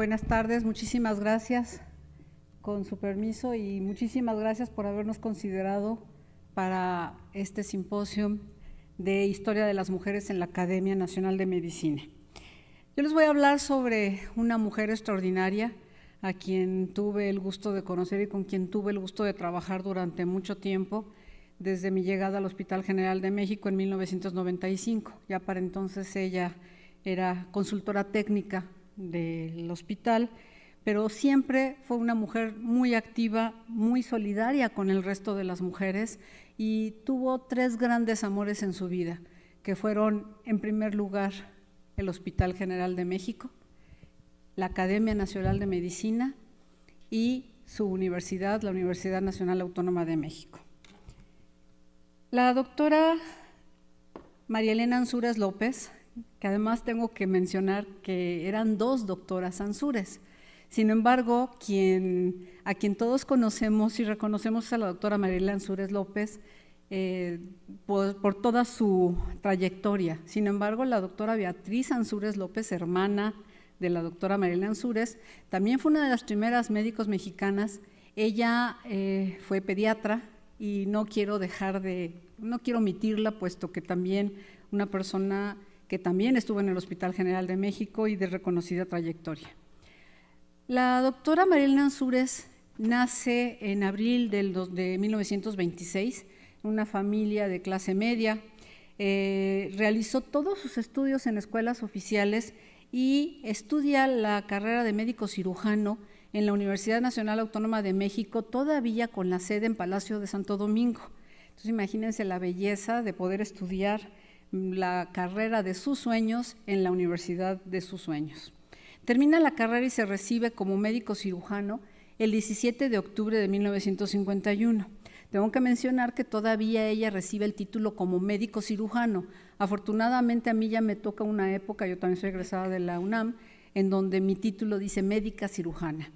Buenas tardes, muchísimas gracias con su permiso y muchísimas gracias por habernos considerado para este simposio de Historia de las Mujeres en la Academia Nacional de Medicina. Yo les voy a hablar sobre una mujer extraordinaria a quien tuve el gusto de conocer y con quien tuve el gusto de trabajar durante mucho tiempo desde mi llegada al Hospital General de México en 1995. Ya para entonces ella era consultora técnica del hospital, pero siempre fue una mujer muy activa, muy solidaria con el resto de las mujeres y tuvo tres grandes amores en su vida, que fueron, en primer lugar, el Hospital General de México, la Academia Nacional de Medicina y su universidad, la Universidad Nacional Autónoma de México. La doctora María Elena Ansuras López que además tengo que mencionar que eran dos doctoras ansures. Sin embargo, quien, a quien todos conocemos y reconocemos es a la doctora Marilena Ansures López eh, por, toda su trayectoria. Sin embargo, la doctora Beatriz Ansures López, hermana de la doctora Marilena Ansures, también fue una de las primeras médicos mexicanas. Ella eh, fue pediatra y no quiero dejar de, no quiero omitirla, puesto que también una persona que también estuvo en el Hospital General de México y de reconocida trayectoria. La doctora Marilena Ansúrez nace en abril del, de 1926 en una familia de clase media. Eh, realizó todos sus estudios en escuelas oficiales y estudia la carrera de médico cirujano en la Universidad Nacional Autónoma de México, todavía con la sede en Palacio de Santo Domingo. Entonces imagínense la belleza de poder estudiar la carrera de sus sueños en la universidad de sus sueños. Termina la carrera y se recibe como médico cirujano el 17 de octubre de 1951. Tengo que mencionar que todavía ella recibe el título como médico cirujano. Afortunadamente a mí ya me toca una época, yo también soy egresada de la UNAM, en donde mi título dice médica cirujana.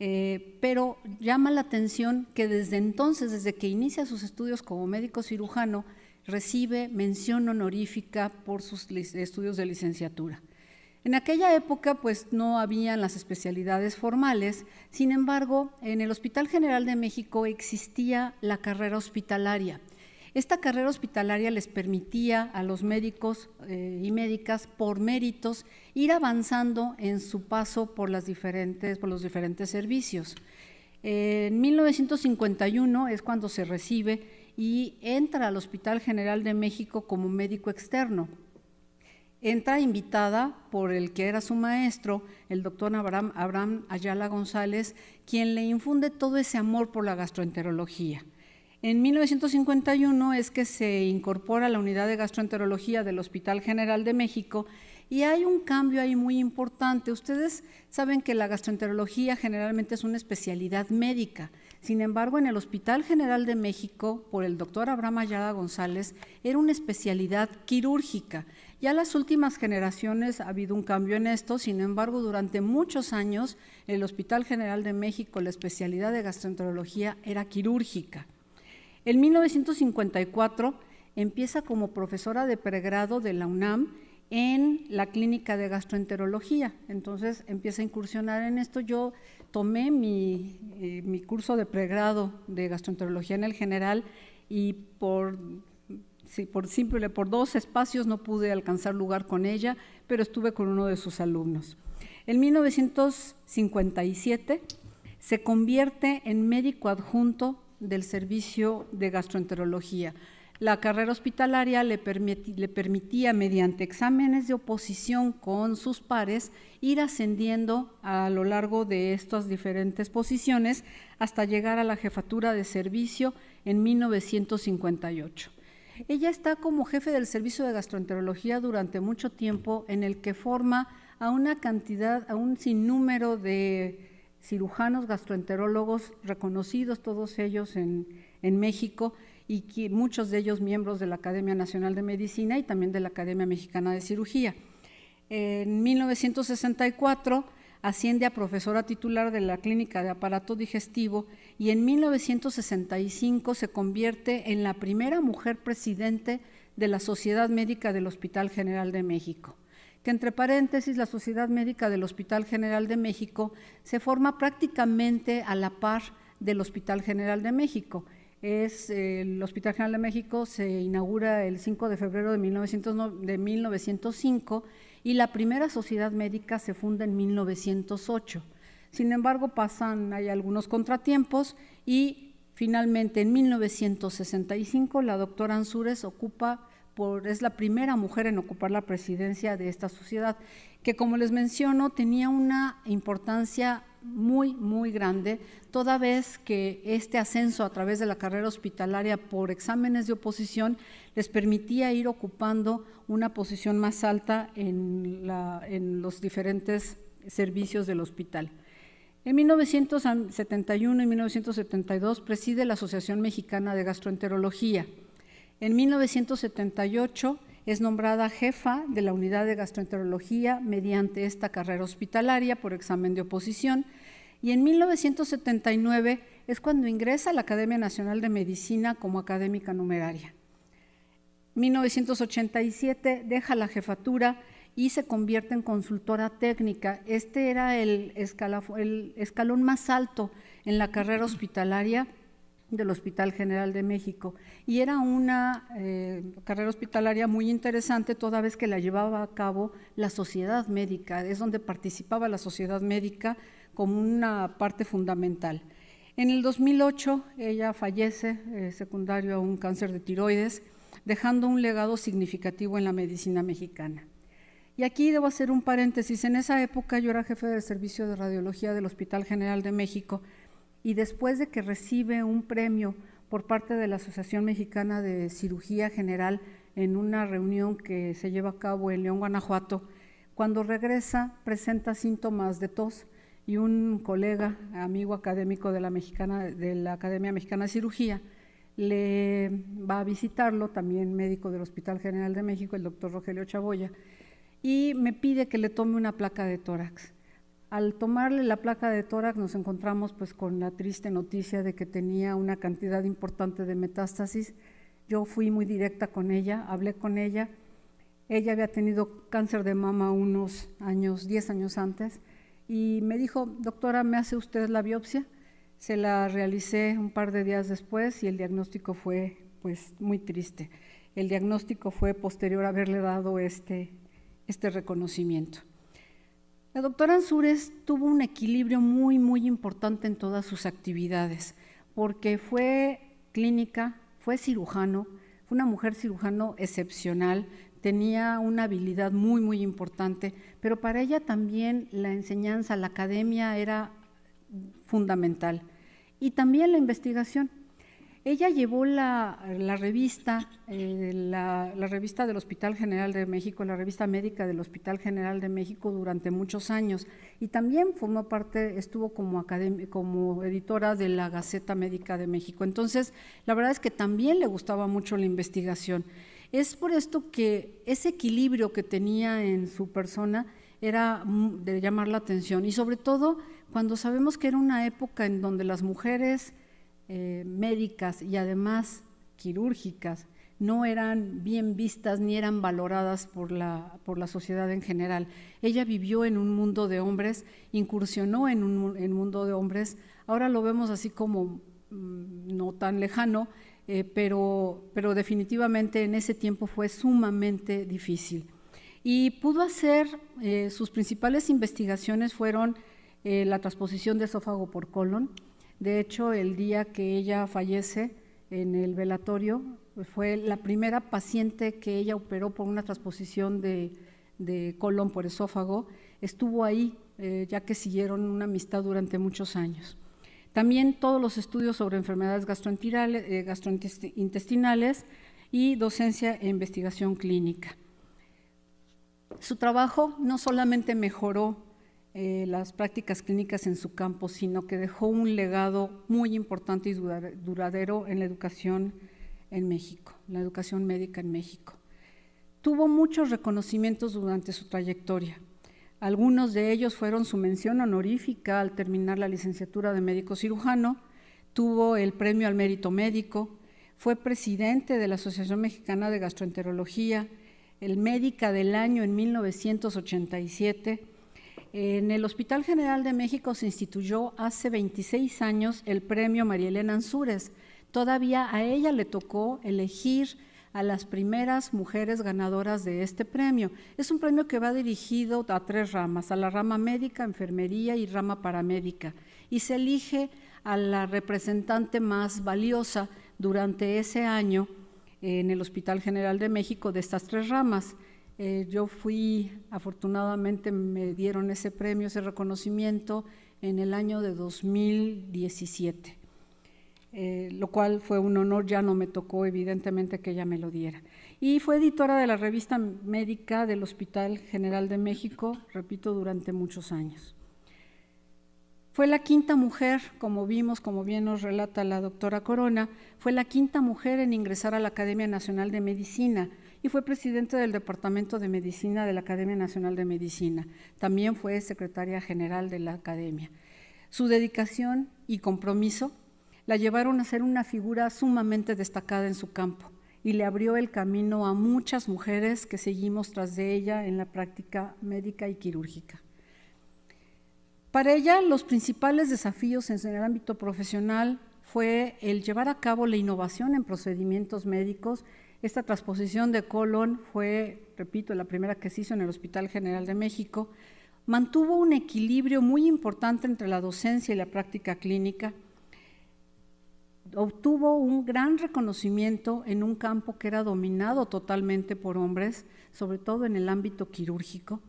Eh, pero llama la atención que desde entonces, desde que inicia sus estudios como médico cirujano, recibe mención honorífica por sus estudios de licenciatura. En aquella época pues no habían las especialidades formales, sin embargo en el Hospital General de México existía la carrera hospitalaria. Esta carrera hospitalaria les permitía a los médicos eh, y médicas por méritos ir avanzando en su paso por, los diferentes servicios. En 1951 es cuando se recibe y entra al Hospital General de México como médico externo. Entra invitada por el que era su maestro, el doctor Abraham, Abraham Ayala González, quien le infunde todo ese amor por la gastroenterología. En 1951 es que se incorpora a la unidad de gastroenterología del Hospital General de México y hay un cambio ahí muy importante. Ustedes saben que la gastroenterología generalmente es una especialidad médica. Sin embargo, en el Hospital General de México, por el doctor Abraham Ayala González, era una especialidad quirúrgica. Ya las últimas generaciones ha habido un cambio en esto, sin embargo, durante muchos años el Hospital General de México, la especialidad de gastroenterología era quirúrgica. En 1954 empieza como profesora de pregrado de la UNAM en la clínica de gastroenterología. Entonces empieza a incursionar en esto. Yo tomé eh, mi, curso de pregrado de gastroenterología en el general y por por dos espacios no pude alcanzar lugar con ella, pero estuve con uno de sus alumnos. En 1957 se convierte en médico adjunto del servicio de gastroenterología. La carrera hospitalaria le, permitía, mediante exámenes de oposición con sus pares ir ascendiendo a lo largo de estas diferentes posiciones hasta llegar a la jefatura de servicio en 1958. Ella está como jefe del servicio de gastroenterología durante mucho tiempo en el que forma a una cantidad, a un sinnúmero de cirujanos gastroenterólogos reconocidos, todos ellos en México, y muchos de ellos miembros de la Academia Nacional de Medicina y también de la Academia Mexicana de Cirugía. En 1964 asciende a profesora titular de la Clínica de Aparato Digestivo y en 1965 se convierte en la primera mujer presidente de la Sociedad Médica del Hospital General de México que entre paréntesis la Sociedad Médica del Hospital General de México se forma prácticamente a la par del Hospital General de México es el Hospital General de México, se inaugura el 5 de febrero de, 1905 y la primera sociedad médica se funda en 1908. Sin embargo, pasan, hay algunos contratiempos y finalmente en 1965 la doctora Ansúrez ocupa, por, es la primera mujer en ocupar la presidencia de esta sociedad, que como les menciono tenía una importancia muy, muy grande, toda vez que este ascenso a través de la carrera hospitalaria por exámenes de oposición les permitía ir ocupando una posición más alta en, los diferentes servicios del hospital. En 1971 y 1972 preside la Asociación Mexicana de Gastroenterología. En 1978 es nombrada jefa de la unidad de gastroenterología mediante esta carrera hospitalaria por examen de oposición y en 1979 es cuando ingresa a la Academia Nacional de Medicina como académica numeraria. 1987 deja la jefatura y se convierte en consultora técnica. Este era el, el escalón más alto en la carrera hospitalaria del Hospital General de México. Y era una eh, carrera hospitalaria muy interesante toda vez que la llevaba a cabo la sociedad médica, es donde participaba la sociedad médica como una parte fundamental. En el 2008 ella fallece eh, secundario a un cáncer de tiroides, dejando un legado significativo en la medicina mexicana. Y aquí debo hacer un paréntesis. En esa época yo era jefe del servicio de radiología del Hospital General de México y después de que recibe un premio por parte de la Asociación Mexicana de Cirugía General en una reunión que se lleva a cabo en León, Guanajuato, cuando regresa presenta síntomas de tos y un colega, amigo académico de la, Mexicana, de la Academia Mexicana de Cirugía, le va a visitarlo, también médico del Hospital General de México, el doctor Rogelio Chaboya, y me pide que le tome una placa de tórax. Al tomarle la placa de tórax nos encontramos pues con la triste noticia de que tenía una cantidad importante de metástasis. Yo fui muy directa con ella, hablé con ella. Ella había tenido cáncer de mama unos años, 10 años antes, y me dijo, doctora, ¿me hace usted la biopsia? Se la realicé un par de días después y el diagnóstico fue pues muy triste. El diagnóstico fue posterior a haberle dado este, este reconocimiento. La doctora Ansúrez tuvo un equilibrio muy, muy importante en todas sus actividades, porque fue clínica, fue cirujano, fue una mujer cirujano excepcional, tenía una habilidad muy, muy importante, pero para ella también la enseñanza, la academia era fundamental, y también la investigación ella llevó la, revista, eh, la, revista del Hospital General de México, la revista médica del Hospital General de México durante muchos años y también formó parte, estuvo como, como editora de la Gaceta Médica de México. Entonces, la verdad es que también le gustaba mucho la investigación. Es por esto que ese equilibrio que tenía en su persona era de llamar la atención y sobre todo cuando sabemos que era una época en donde las mujeres eh, médicas y además quirúrgicas no eran bien vistas ni eran valoradas por la, sociedad en general. Ella vivió en un mundo de hombres, incursionó en un mundo de hombres, ahora lo vemos así como mm, no tan lejano, eh, pero, pero definitivamente en ese tiempo fue sumamente difícil. Y pudo hacer, eh, sus principales investigaciones fueron la transposición de esófago por colon, de hecho, el día que ella fallece en el velatorio, fue la primera paciente que ella operó por una transposición de, colon por esófago. Estuvo ahí, eh, ya que siguieron una amistad durante muchos años. También todos los estudios sobre enfermedades eh, gastrointestinales y docencia e investigación clínica. Su trabajo no solamente mejoró eh, las prácticas clínicas en su campo, sino que dejó un legado muy importante y duradero en la educación en México, la educación médica en México. Tuvo muchos reconocimientos durante su trayectoria. Algunos de ellos fueron su mención honorífica al terminar la licenciatura de médico cirujano, tuvo el premio al mérito médico, fue presidente de la Asociación Mexicana de Gastroenterología, el médica del año en 1987 en el Hospital General de México se instituyó hace 26 años el premio María Elena Ansúrez. Todavía a ella le tocó elegir a las primeras mujeres ganadoras de este premio. Es un premio que va dirigido a tres ramas, a la rama médica, enfermería y rama paramédica. Y se elige a la representante más valiosa durante ese año en el Hospital General de México de estas tres ramas. Eh, yo fui, afortunadamente me dieron ese premio, ese reconocimiento en el año de 2017, eh, lo cual fue un honor, ya no me tocó evidentemente que ella me lo diera. Y fue editora de la revista médica del Hospital General de México, repito, durante muchos años. Fue la quinta mujer, como vimos, como bien nos relata la doctora Corona, fue la quinta mujer en ingresar a la Academia Nacional de Medicina y fue presidente del Departamento de Medicina de la Academia Nacional de Medicina. También fue secretaria general de la Academia. Su dedicación y compromiso la llevaron a ser una figura sumamente destacada en su campo y le abrió el camino a muchas mujeres que seguimos tras de ella en la práctica médica y quirúrgica. Para ella, los principales desafíos en el ámbito profesional fue el llevar a cabo la innovación en procedimientos médicos esta transposición de colon fue, repito, la primera que se hizo en el Hospital General de México. Mantuvo un equilibrio muy importante entre la docencia y la práctica clínica. Obtuvo un gran reconocimiento en un campo que era dominado totalmente por hombres, sobre todo en el ámbito quirúrgico.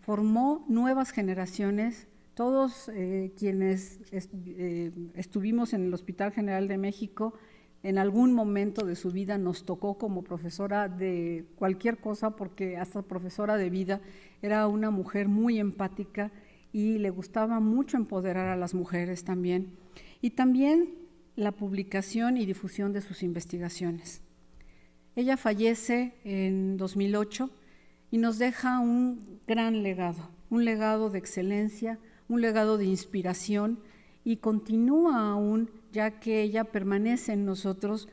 Formó nuevas generaciones todos eh, quienes eh, estuvimos en el Hospital General de México en algún momento de su vida nos tocó como profesora de cualquier cosa, porque hasta profesora de vida, era una mujer muy empática y le gustaba mucho empoderar a las mujeres también. Y también la publicación y difusión de sus investigaciones. Ella fallece en 2008 y nos deja un gran legado, un legado de excelencia, un legado de inspiración y continúa aún ya que ella permanece en nosotros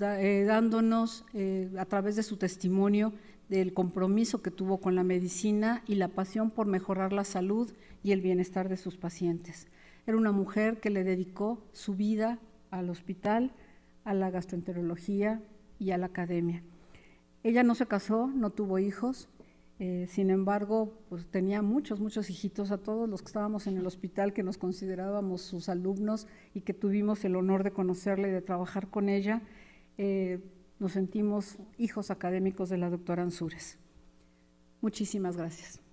eh, dándonos eh, a través de su testimonio del compromiso que tuvo con la medicina y la pasión por mejorar la salud y el bienestar de sus pacientes. Era una mujer que le dedicó su vida al hospital, a la gastroenterología y a la academia. Ella no se casó, no tuvo hijos, eh, sin embargo, pues tenía muchos, muchos hijitos, a todos los que estábamos en el hospital, que nos considerábamos sus alumnos y que tuvimos el honor de conocerla y de trabajar con ella, eh, nos sentimos hijos académicos de la doctora Ansures. Muchísimas gracias.